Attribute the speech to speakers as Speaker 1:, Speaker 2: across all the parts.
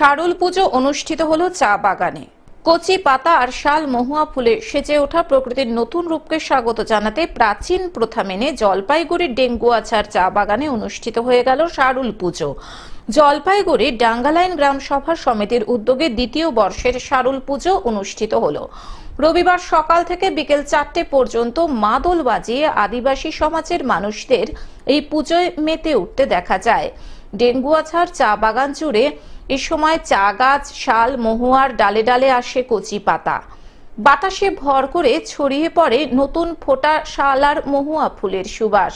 Speaker 1: শারুল পুজো অনুষ্ঠিত হলো চা বাগানে কচি পাতা আর শাল মহুয়া ফুলে সেজে ওঠা প্রকৃতির নতুন রূপকে স্বাগত জানাতে প্রাচীন প্রথা মেনে জলপাইগুড়ির ডেঙ্গুয়াছার চা বাগানে অনুষ্ঠিত হয়ে গেল শারুল পুজো জলপাইগুড়ির ডাঙ্গালাইন গ্রাম সভা সমিতির উদ্যোগে দ্বিতীয় বর্ষের শারুল পুজো অনুষ্ঠিত হলো রবিবার সকাল থেকে বিকেল চারটে পর্যন্ত মাদল বাজিয়ে আদিবাসী সমাজের মানুষদের এই পুজোয় মেতে উঠতে দেখা যায় ডেঙ্গুয়াছার চা বাগান জুড়ে এ সময় চা গাছ শাল মহুয়ার ডালে ডালে আসে কচি পাতা বাতাসে ভর করে ছড়িয়ে পড়ে নতুন ফোটা শাল আর মহুয়া ফুলের সুবাস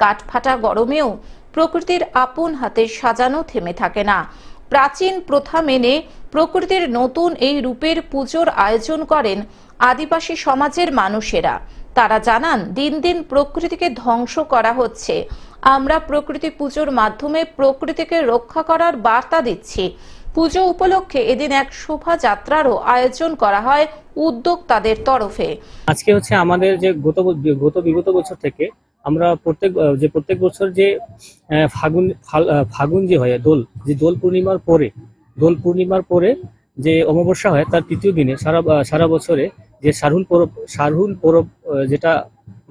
Speaker 1: কাঠফাটা গরমেও প্রকৃতির আপন হাতে সাজানো থেমে থাকে না প্রাচীন প্রথা মেনে প্রকৃতির নতুন এই রূপের পুজোর আয়োজন করেন আদিবাসী সমাজের মানুষেরা তারা জানান দিন দিন প্রকৃতিকে ধ্বংস করা হচ্ছে আমরা প্রকৃতি পুজোর মাধ্যমে প্রকৃতিকে রক্ষা করার বার্তা দিচ্ছি পুজো উপলক্ষে এদিন এক শোভাযাত্রারও আয়োজন করা হয় উদ্যোক্তাদের তরফে
Speaker 2: আজকে হচ্ছে আমাদের যে গত গত বিগত বছর থেকে আমরা প্রত্যেক যে প্রত্যেক বছর যে ফাগুন ফাগুন যে হয় দোল যে দোল পূর্ণিমার পরে দোল পূর্ণিমার পরে যে অমাবস্যা হয় তার তৃতীয় দিনে সারা সারা বছরে যে সারহুল পরব সারহুল পরব যেটা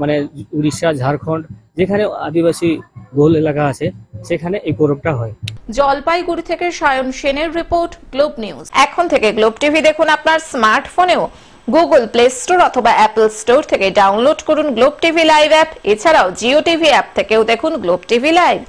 Speaker 2: মানে উড়িষ্যা ঝাড়খণ্ড যেখানে আদিবাসী বহুল এলাকা আছে সেখানে এই পরবটা হয়
Speaker 1: জলপাইগুড়ি থেকে সায়ন সেনের রিপোর্ট গ্লোব নিউজ এখন থেকে গ্লোব টিভি দেখুন আপনার স্মার্টফোনেও গুগল প্লে স্টোর অথবা অ্যাপল স্টোর থেকে ডাউনলোড করুন গ্লোব টিভি লাইভ অ্যাপ এছাড়াও জিও টিভি অ্যাপ থেকেও দেখুন গ্লোব টিভি লাইভ